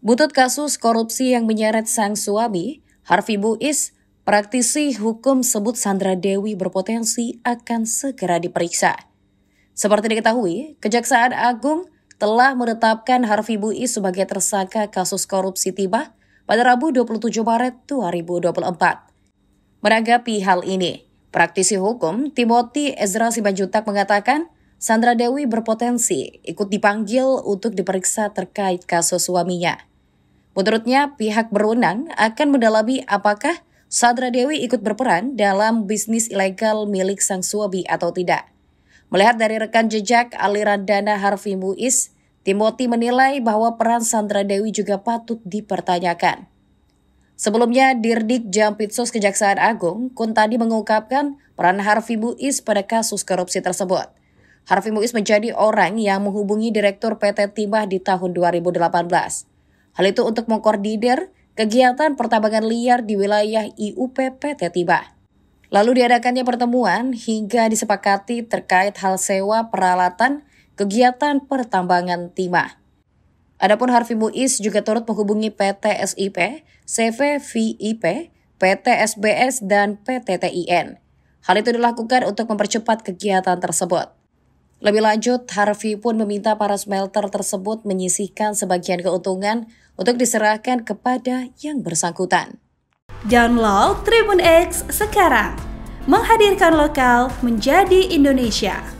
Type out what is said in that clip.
Butut kasus korupsi yang menyeret sang suami, Harvey Buis, praktisi hukum sebut Sandra Dewi berpotensi akan segera diperiksa. Seperti diketahui, Kejaksaan Agung telah menetapkan Harvey Buis sebagai tersangka kasus korupsi tiba pada Rabu 27 Maret 2024. Menanggapi hal ini, praktisi hukum Timothy Ezra Simanjuntak mengatakan Sandra Dewi berpotensi ikut dipanggil untuk diperiksa terkait kasus suaminya. Menurutnya pihak berwenang akan mendalami apakah Sandra Dewi ikut berperan dalam bisnis ilegal milik sang suami atau tidak. Melihat dari rekan jejak aliran dana Harvey Muiz, Timothy menilai bahwa peran Sandra Dewi juga patut dipertanyakan. Sebelumnya, Dirdik Jampitsus Kejaksaan Agung, Kuntadi mengungkapkan peran Harvey Muiz pada kasus korupsi tersebut. Harvey Muiz menjadi orang yang menghubungi Direktur PT Timah di tahun 2018. Hal itu untuk mengkoordinir kegiatan pertambangan liar di wilayah IUPP tiba. Lalu diadakannya pertemuan hingga disepakati terkait hal sewa peralatan kegiatan pertambangan timah. Adapun Harfi Muiz juga turut menghubungi PT SIP, CV VIP, PT SBS, dan PT TIN. Hal itu dilakukan untuk mempercepat kegiatan tersebut. Lebih lanjut, Harvey pun meminta para smelter tersebut menyisihkan sebagian keuntungan untuk diserahkan kepada yang bersangkutan. Download Tribun X sekarang, menghadirkan lokal menjadi Indonesia.